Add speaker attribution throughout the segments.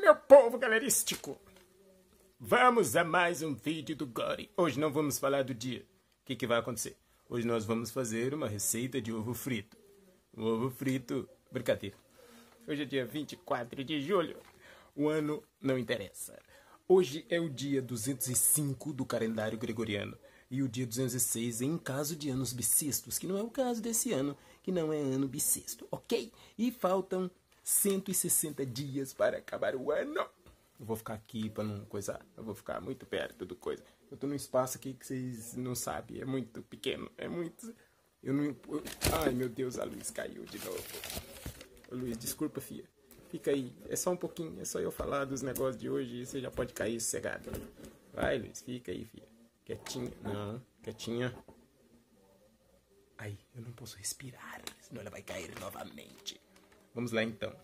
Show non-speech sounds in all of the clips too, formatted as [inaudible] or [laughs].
Speaker 1: meu povo galerístico! Vamos a mais um vídeo do Gori. Hoje não vamos falar do dia. O que, que vai acontecer? Hoje nós vamos fazer uma receita de ovo frito. ovo frito... Brincadeira. Hoje é dia 24 de julho. O ano não interessa. Hoje é o dia 205 do calendário gregoriano e o dia 206 em caso de anos bissextos, que não é o caso desse ano, que não é ano bissexto, ok? E faltam 160 dias para acabar o ano. Eu vou ficar aqui para não coisar. Eu vou ficar muito perto do coisa. Eu estou num espaço aqui que vocês não sabem. É muito pequeno. É muito. Eu não. Eu... Ai meu Deus, a luz caiu de novo. Luiz, desculpa, filha. Fica aí. É só um pouquinho. É só eu falar dos negócios de hoje e você já pode cair cegado. Vai, Luiz, fica aí, filha. Quietinha. Não, quietinha. Aí, eu não posso respirar, senão ela vai cair novamente. Vamos lá então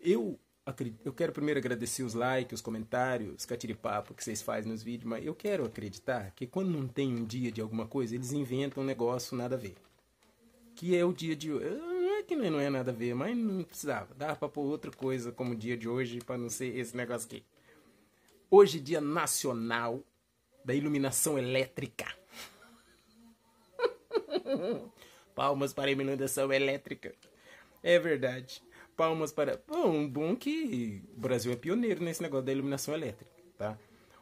Speaker 1: eu eu quero primeiro agradecer os likes, os comentários, os catiripapo que vocês fazem nos vídeos, mas eu quero acreditar que quando não tem um dia de alguma coisa, eles inventam um negócio nada a ver. Que é o dia de hoje. Não é que é, não é nada a ver, mas não precisava. Dá pra pôr outra coisa como o dia de hoje, para não ser esse negócio aqui. Hoje, é dia nacional da iluminação elétrica. [laughs] Palmas para a iluminação elétrica. É verdade palmas para. Bom, bom que o Brasil é pioneiro nesse negócio da iluminação elétrica, tá?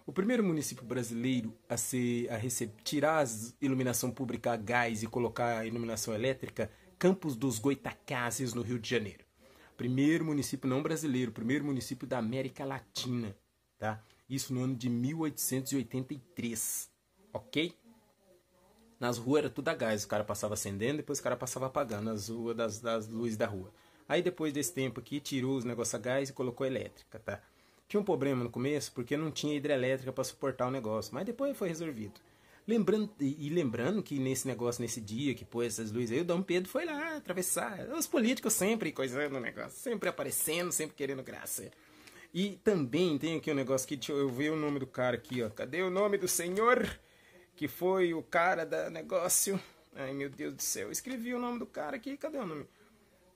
Speaker 1: O primeiro município brasileiro a, ser, a receber, tirar a iluminação pública a gás e colocar a iluminação elétrica, Campos dos Goitacazes, no Rio de Janeiro. Primeiro município não brasileiro, primeiro município da América Latina, tá? Isso no ano de 1883, ok? Nas ruas era tudo a gás, o cara passava acendendo, depois o cara passava apagando as ruas das, das luzes da rua. Aí depois desse tempo aqui, tirou os negócios a gás e colocou elétrica, tá? Tinha um problema no começo porque não tinha hidrelétrica para suportar o negócio, mas depois foi resolvido. Lembrando, e, lembrando que nesse negócio, nesse dia que pôs essas luzes aí, o Dom Pedro foi lá atravessar. Os políticos sempre coisando o negócio, sempre aparecendo, sempre querendo graça. E também tem aqui um negócio que eu, eu vi o nome do cara aqui, ó. Cadê o nome do senhor? Que foi o cara da negócio. Ai meu Deus do céu, eu escrevi o nome do cara aqui, cadê o nome?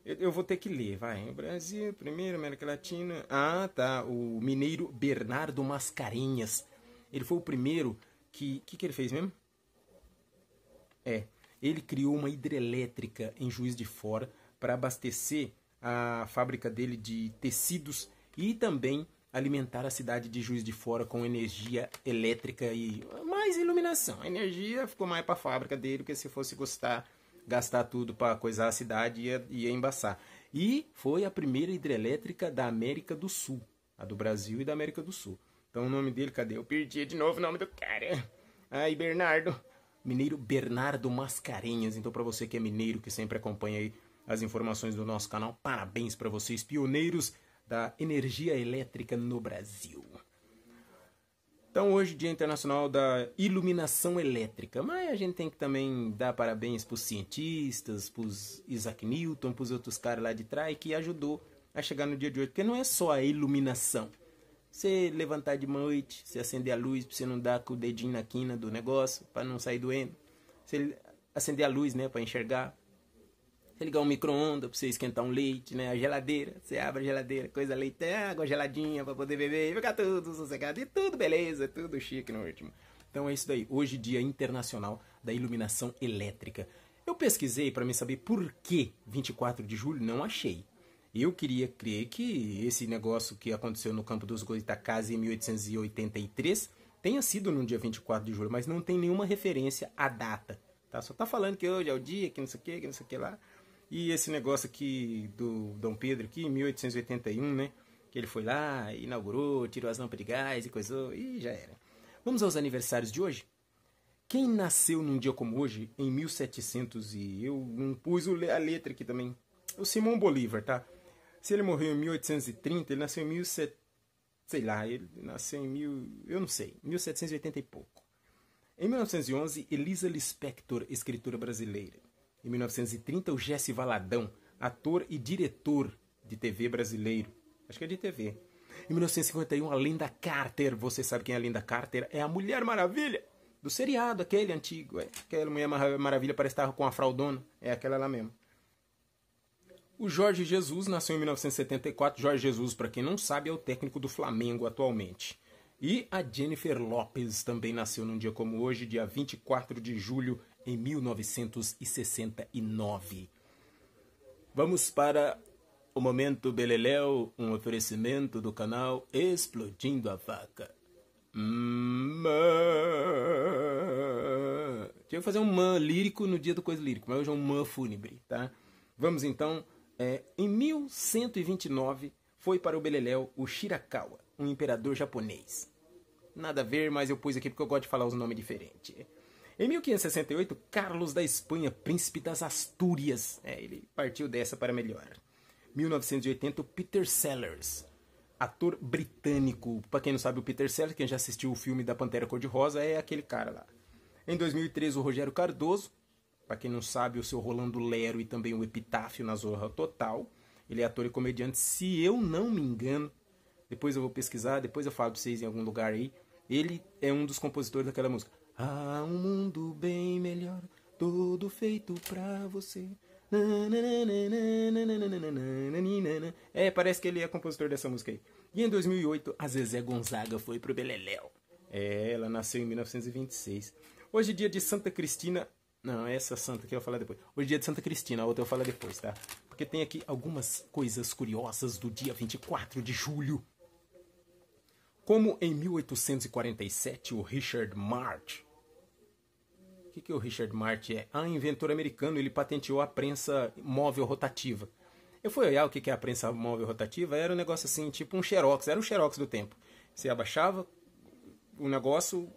Speaker 1: Eu, eu, vou ter que ler, vai. O Brasil, primeiro, América Latina. Ah, tá. O mineiro Bernardo Mascarenhas. Ele foi o primeiro que. O que, que ele fez mesmo? É. Ele criou uma hidrelétrica em Juiz de Fora para abastecer a fábrica dele de tecidos e também alimentar a cidade de Juiz de Fora com energia elétrica e mais iluminação. A energia ficou mais para a fábrica dele, porque se fosse gostar gastar tudo para coisar a cidade ia, ia embaçar. E foi a primeira hidrelétrica da América do Sul, a do Brasil e da América do Sul. Então o nome dele, cadê? Eu perdi de novo o nome do cara. Ai, Bernardo. Mineiro Bernardo Mascarenhas. Então para você que é mineiro, que sempre acompanha aí as informações do nosso canal, parabéns para vocês, pioneiros da energia elétrica no Brasil. Então hoje Dia Internacional da Iluminação Elétrica, mas a gente tem que também dar parabéns para os cientistas, para os Isaac Newton, para os outros caras lá de trás que ajudou a chegar no dia de hoje, porque não é só a iluminação. Você levantar de noite, você acender a luz para você não dar com o dedinho na quina do negócio, para não sair doendo. Você acender a luz, né, para enxergar, você ligar um micro-ondas pra você esquentar um leite, né? A geladeira. Você abre a geladeira, coisa leite, água geladinha pra poder beber e ficar tudo sossegado. E tudo beleza, tudo chique no último. Então é isso daí. Hoje, Dia Internacional da Iluminação Elétrica. Eu pesquisei para me saber por que 24 de julho, não achei. Eu queria crer que esse negócio que aconteceu no campo dos Goitacazes em 1883 tenha sido no dia 24 de julho, mas não tem nenhuma referência à data. Tá? Só tá falando que hoje é o dia, que não sei o que, que não sei o que lá. E esse negócio aqui do Dom Pedro aqui, em 1881, né? Que ele foi lá, inaugurou, tirou as lâmpadas de gás e coisou, e já era. Vamos aos aniversários de hoje? Quem nasceu num dia como hoje, em 1700 e... Eu não pus a letra aqui também. O Simão Bolívar, tá? Se ele morreu em 1830, ele nasceu em 17 Sei lá, ele nasceu em mil... Eu não sei, 1780 e pouco. Em 1911, Elisa Lispector, escritora brasileira. Em 1930, o Jesse Valadão, ator e diretor de TV brasileiro. Acho que é de TV. Em 1951, a Linda Carter. Você sabe quem é a Linda Carter? É a Mulher Maravilha do seriado, aquele antigo. É, aquela Mulher Maravilha parece estar com a fraldona. É aquela lá mesmo. O Jorge Jesus nasceu em 1974. Jorge Jesus, para quem não sabe, é o técnico do Flamengo atualmente. E a Jennifer Lopes também nasceu num dia como hoje, dia 24 de julho em 1969. Vamos para o momento Beleléu, um oferecimento do canal Explodindo a Vaca. Mã. Tinha que fazer um man lírico no dia do Coisa Lírico, mas hoje é um man fúnebre, tá? Vamos então. É, em 1129 foi para o Beleléu o Shirakawa, um imperador japonês. Nada a ver, mas eu pus aqui porque eu gosto de falar os nomes diferentes. Em 1568, Carlos da Espanha, príncipe das Astúrias, é, ele partiu dessa para melhor. 1980, Peter Sellers, ator britânico. Para quem não sabe, o Peter Sellers, quem já assistiu o filme da Pantera Cor-de-Rosa, é aquele cara lá. Em 2003, o Rogério Cardoso, para quem não sabe, o seu Rolando Lero e também o Epitáfio na Zorra Total. Ele é ator e comediante, se eu não me engano. Depois eu vou pesquisar, depois eu falo pra vocês em algum lugar aí. Ele é um dos compositores daquela música. Há um mundo bem melhor, todo feito pra você. É, parece que ele é compositor dessa música aí. E em 2008, a Zezé Gonzaga foi pro Beleléu. É, ela nasceu em 1926. Hoje, dia de Santa Cristina. Não, essa santa que eu vou falar depois. Hoje, dia de Santa Cristina, a outra eu vou falar depois, tá? Porque tem aqui algumas coisas curiosas do dia 24 de julho. Como em 1847, o Richard March que o Richard Marty é um inventor americano, ele patenteou a prensa móvel rotativa. Eu fui olhar o que é a prensa móvel rotativa, era um negócio assim, tipo um xerox, era um xerox do tempo. Você abaixava o negócio,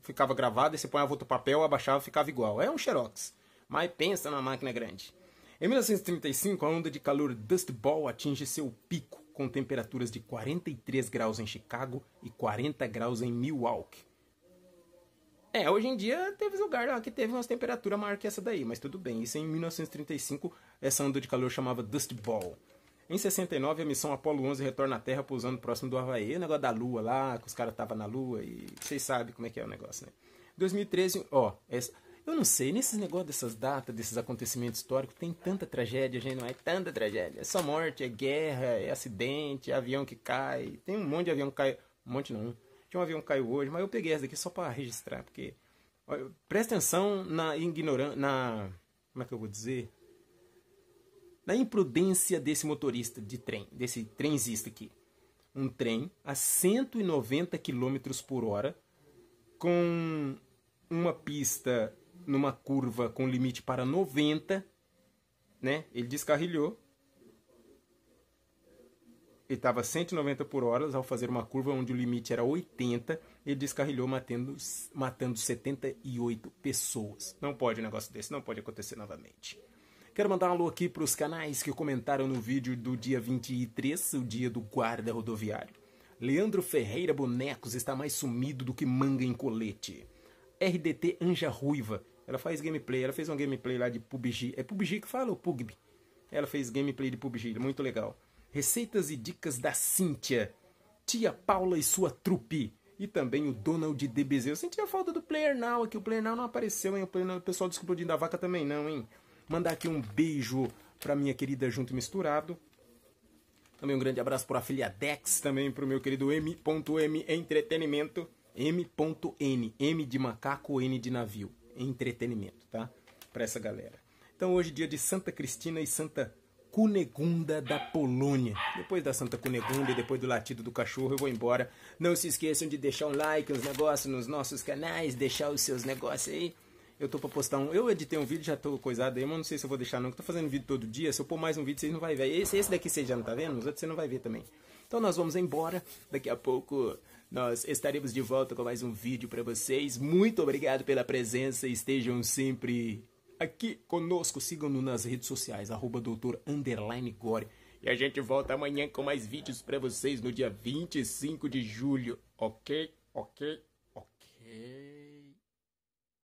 Speaker 1: ficava gravado, e você ponhava outro papel, abaixava, ficava igual. É um xerox, mas pensa na máquina grande. Em 1935, a onda de calor Dust Bowl atinge seu pico, com temperaturas de 43 graus em Chicago e 40 graus em Milwaukee. É, hoje em dia teve lugar lá que teve umas temperaturas maior que essa daí, mas tudo bem. Isso em 1935, essa onda de calor chamava Dust Ball. Em 69, a missão Apollo 11 retorna à Terra pousando próximo do Havaí. O negócio da Lua lá, que os caras estavam na Lua e vocês sabem como é que é o negócio, né? 2013, ó, essa, eu não sei, nesses negócios dessas datas, desses acontecimentos históricos, tem tanta tragédia, gente, não é tanta tragédia. É só morte, é guerra, é acidente, é avião que cai. Tem um monte de avião que cai. Um monte não, que um avião caiu hoje, mas eu peguei essa daqui só para registrar, porque presta atenção na ignorância, na como é que eu vou dizer? Na imprudência desse motorista de trem, desse trenzista aqui. Um trem a 190 km por hora, com uma pista numa curva com limite para 90, né? Ele descarrilhou ele estava 190 por hora ao fazer uma curva onde o limite era 80, e descarrilhou matando, matando 78 pessoas. Não pode um negócio desse, não pode acontecer novamente. Quero mandar um alô aqui para os canais que comentaram no vídeo do dia 23, o dia do guarda rodoviário. Leandro Ferreira Bonecos está mais sumido do que manga em colete. RDT Anja Ruiva, ela faz gameplay, ela fez um gameplay lá de PUBG. É PUBG que fala ou PUBG? Ela fez gameplay de PUBG, muito legal. Receitas e dicas da Cíntia, Tia Paula e sua trupe. E também o Donald DBZ. Eu senti a falta do Player Now aqui. O Player Now não apareceu, hein? O, Player Now, o pessoal do Explodindo da Vaca também não, hein? Mandar aqui um beijo pra minha querida Junto Misturado. Também um grande abraço filha Dex Também pro meu querido M.M Entretenimento. M.N. M de macaco, N de navio. Entretenimento, tá? Pra essa galera. Então hoje dia de Santa Cristina e Santa Cunegunda da Polônia. Depois da Santa Cunegunda e depois do latido do cachorro, eu vou embora. Não se esqueçam de deixar um like, uns negócios nos nossos canais, deixar os seus negócios aí. Eu tô pra postar um. Eu editei um vídeo, já tô coisado aí, mas não sei se eu vou deixar não, que tô fazendo vídeo todo dia. Se eu pôr mais um vídeo, vocês não vai ver. Esse, esse daqui vocês já não tá vendo, os outros você não vai ver também. Então nós vamos embora. Daqui a pouco nós estaremos de volta com mais um vídeo para vocês. Muito obrigado pela presença. Estejam sempre aqui conosco. Sigam-nos nas redes sociais, arroba doutor underline gore. E a gente volta amanhã com mais vídeos para vocês no dia 25 de julho, ok? Ok? Ok?